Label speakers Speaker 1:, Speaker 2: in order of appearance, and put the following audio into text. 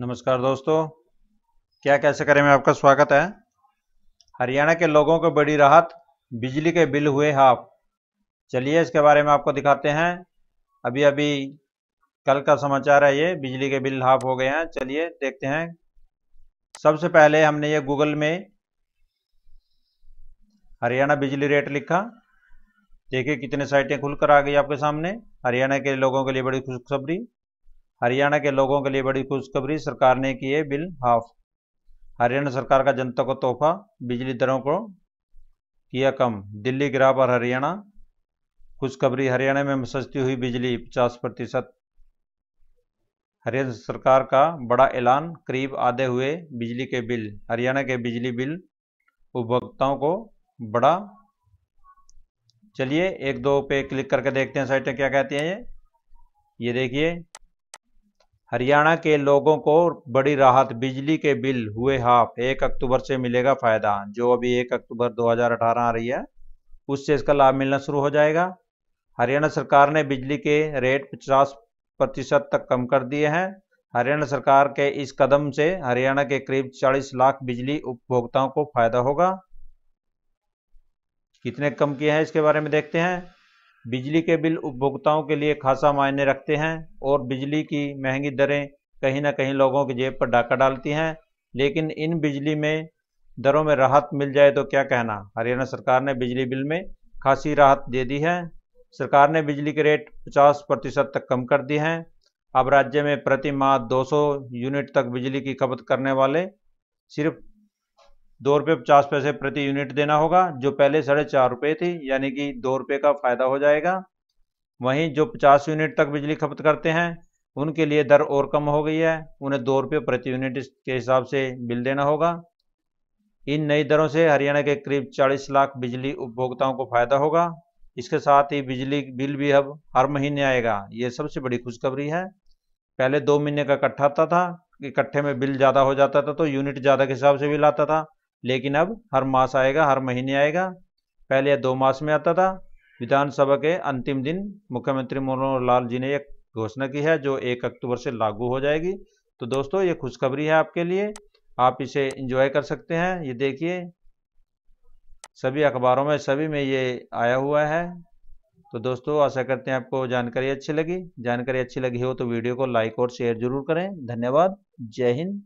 Speaker 1: नमस्कार दोस्तों क्या कैसे करें मैं आपका स्वागत है हरियाणा के लोगों को बड़ी राहत बिजली के बिल हुए हाफ चलिए इसके बारे में आपको दिखाते हैं अभी अभी कल का समाचार है ये बिजली के बिल हाफ हो गए हैं चलिए देखते हैं सबसे पहले हमने ये गूगल में हरियाणा बिजली रेट लिखा देखिए कितने साइटें खुलकर आ गई आपके सामने हरियाणा के लोगों के लिए बड़ी खुशखबरी हरियाणा के लोगों के लिए बड़ी खुशखबरी सरकार ने किए बिल हाफ हरियाणा सरकार का जनता को तोहफा बिजली दरों को किया कम दिल्ली गिरा पर हरियाणा खुशखबरी हरियाणा में सस्ती हुई बिजली पचास प्रतिशत हरियाणा सरकार का बड़ा ऐलान करीब आधे हुए बिजली के बिल हरियाणा के बिजली बिल उपभोक्ताओं को बड़ा चलिए एक दो पे क्लिक करके देखते हैं साइटें क्या कहती हैं ये ये देखिए हरियाणा के लोगों को बड़ी राहत बिजली के बिल हुए हाफ एक अक्टूबर से मिलेगा फायदा जो अभी एक अक्टूबर 2018 आ रही है उससे इसका लाभ मिलना शुरू हो जाएगा हरियाणा सरकार ने बिजली के रेट 50 प्रतिशत तक कम कर दिए हैं हरियाणा सरकार के इस कदम से हरियाणा के करीब 40 लाख बिजली उपभोक्ताओं को फायदा होगा कितने कम किए हैं इसके बारे में देखते हैं बिजली के बिल उपभोक्ताओं के लिए खासा मायने रखते हैं और बिजली की महंगी दरें कहीं ना कहीं लोगों की जेब पर डाका डालती हैं लेकिन इन बिजली में दरों में राहत मिल जाए तो क्या कहना हरियाणा सरकार ने बिजली बिल में खासी राहत दे दी है सरकार ने बिजली के रेट 50 प्रतिशत तक कम कर दिए हैं अब राज्य में प्रति माह 200 यूनिट तक बिजली की खपत करने वाले सिर्फ दो रुपये पचास पैसे प्रति यूनिट देना होगा जो पहले साढ़े चार रुपये थी यानी कि दो रुपये का फ़ायदा हो जाएगा वहीं जो पचास यूनिट तक बिजली खपत करते हैं उनके लिए दर और कम हो गई है उन्हें दो रुपये प्रति यूनिट के हिसाब से बिल देना होगा इन नई दरों से हरियाणा के करीब चालीस लाख बिजली उपभोक्ताओं को फायदा होगा इसके साथ ही बिजली बिल भी अब हर महीने आएगा ये सबसे बड़ी खुशखबरी है पहले दो महीने का इकट्ठा आता था इकट्ठे में बिल ज़्यादा हो जाता था तो यूनिट ज़्यादा के हिसाब से बिल आता था लेकिन अब हर मास आएगा हर महीने आएगा पहले दो मास में आता था विधानसभा के अंतिम दिन मुख्यमंत्री मनोहर लाल जी ने एक घोषणा की है जो एक अक्टूबर से लागू हो जाएगी तो दोस्तों ये खुशखबरी है आपके लिए आप इसे इंजॉय कर सकते हैं ये देखिए सभी अखबारों में सभी में ये आया हुआ है तो दोस्तों आशा करते हैं आपको जानकारी अच्छी लगी जानकारी अच्छी लगी हो तो वीडियो को लाइक और शेयर जरूर करें धन्यवाद जय हिंद